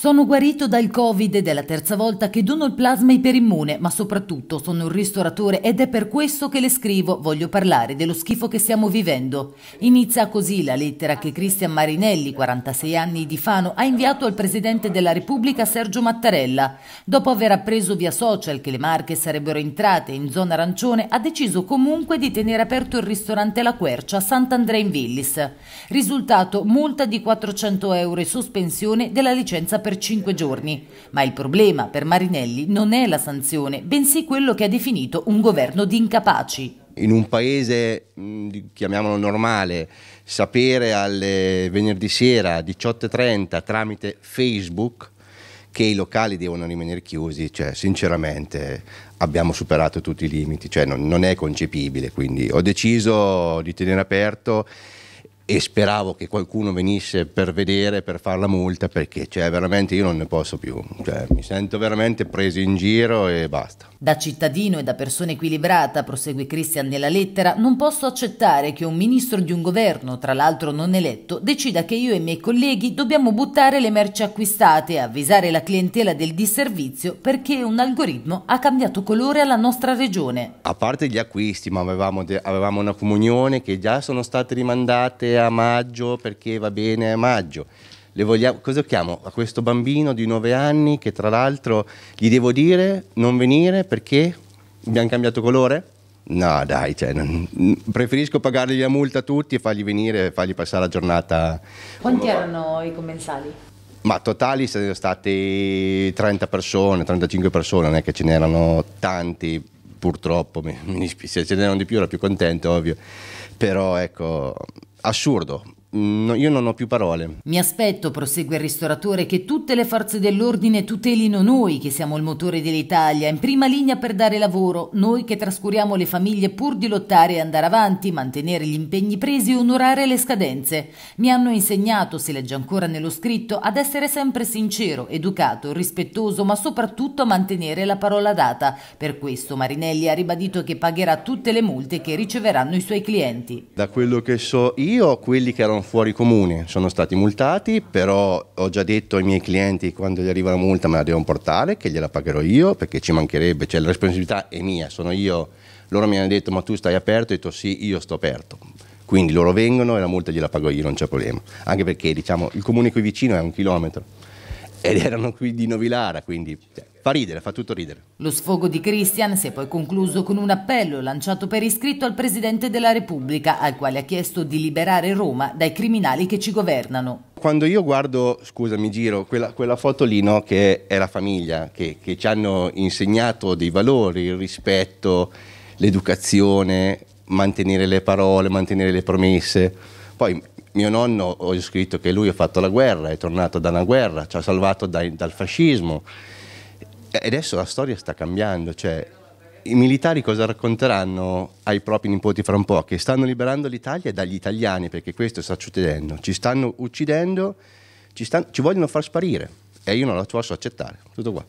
Sono guarito dal Covid ed è la terza volta che dono il plasma iperimmune, ma soprattutto sono un ristoratore ed è per questo che le scrivo, voglio parlare dello schifo che stiamo vivendo. Inizia così la lettera che Cristian Marinelli, 46 anni di Fano, ha inviato al Presidente della Repubblica Sergio Mattarella. Dopo aver appreso via social che le Marche sarebbero entrate in zona arancione, ha deciso comunque di tenere aperto il ristorante La Quercia a Sant'Andrea in Villis. Risultato, multa di 400 euro e sospensione della licenza per per cinque giorni. Ma il problema per Marinelli non è la sanzione, bensì quello che ha definito un governo di incapaci. In un paese, mm, chiamiamolo normale, sapere alle venerdì sera 18.30 tramite Facebook che i locali devono rimanere chiusi, cioè sinceramente abbiamo superato tutti i limiti, cioè non, non è concepibile, quindi ho deciso di tenere aperto e speravo che qualcuno venisse per vedere, per fare la multa, perché cioè, veramente io non ne posso più, cioè, mi sento veramente preso in giro e basta. Da cittadino e da persona equilibrata, prosegue Cristian nella lettera, non posso accettare che un ministro di un governo, tra l'altro non eletto, decida che io e i miei colleghi dobbiamo buttare le merci acquistate e avvisare la clientela del disservizio perché un algoritmo ha cambiato colore alla nostra regione parte gli acquisti, ma avevamo, avevamo, una comunione che già sono state rimandate a maggio perché va bene a maggio. Le vogliamo, cosa chiamo? A questo bambino di 9 anni che tra l'altro gli devo dire non venire perché abbiamo cambiato colore? No dai, cioè, non, preferisco pagargli la multa a tutti e fargli venire e fargli passare la giornata. Quanti erano i commensali? Ma totali sono state 30 persone, 35 persone, non è che ce n'erano tanti purtroppo, mi, mi dispiace, se ne erano di più era più contento, ovvio, però ecco, assurdo, No, io non ho più parole. Mi aspetto, prosegue il ristoratore, che tutte le forze dell'ordine tutelino noi che siamo il motore dell'Italia, in prima linea per dare lavoro, noi che trascuriamo le famiglie pur di lottare e andare avanti, mantenere gli impegni presi e onorare le scadenze. Mi hanno insegnato, si legge ancora nello scritto, ad essere sempre sincero, educato, rispettoso, ma soprattutto a mantenere la parola data. Per questo Marinelli ha ribadito che pagherà tutte le multe che riceveranno i suoi clienti. Da quello che so io, quelli che erano fuori comune, sono stati multati, però ho già detto ai miei clienti quando gli arriva la multa me la devono portare, che gliela pagherò io, perché ci mancherebbe, cioè la responsabilità è mia, sono io. Loro mi hanno detto ma tu stai aperto, ho detto sì, io sto aperto. Quindi loro vengono e la multa gliela pago io, non c'è problema. Anche perché diciamo, il comune qui vicino è un chilometro ed erano qui di Novilara, quindi cioè, fa ridere, fa tutto ridere. Lo sfogo di Christian si è poi concluso con un appello lanciato per iscritto al Presidente della Repubblica, al quale ha chiesto di liberare Roma dai criminali che ci governano. Quando io guardo, scusami giro, quella, quella foto lì no, che è la famiglia, che, che ci hanno insegnato dei valori, il rispetto, l'educazione, mantenere le parole, mantenere le promesse. Poi mio nonno ho scritto che lui ha fatto la guerra, è tornato da una guerra, ci ha salvato dai, dal fascismo. E adesso la storia sta cambiando, cioè i militari cosa racconteranno ai propri nipoti fra un po'? Che stanno liberando l'Italia dagli italiani, perché questo sta succedendo, ci stanno uccidendo, ci, stanno, ci vogliono far sparire e io non lo posso accettare. Tutto qua.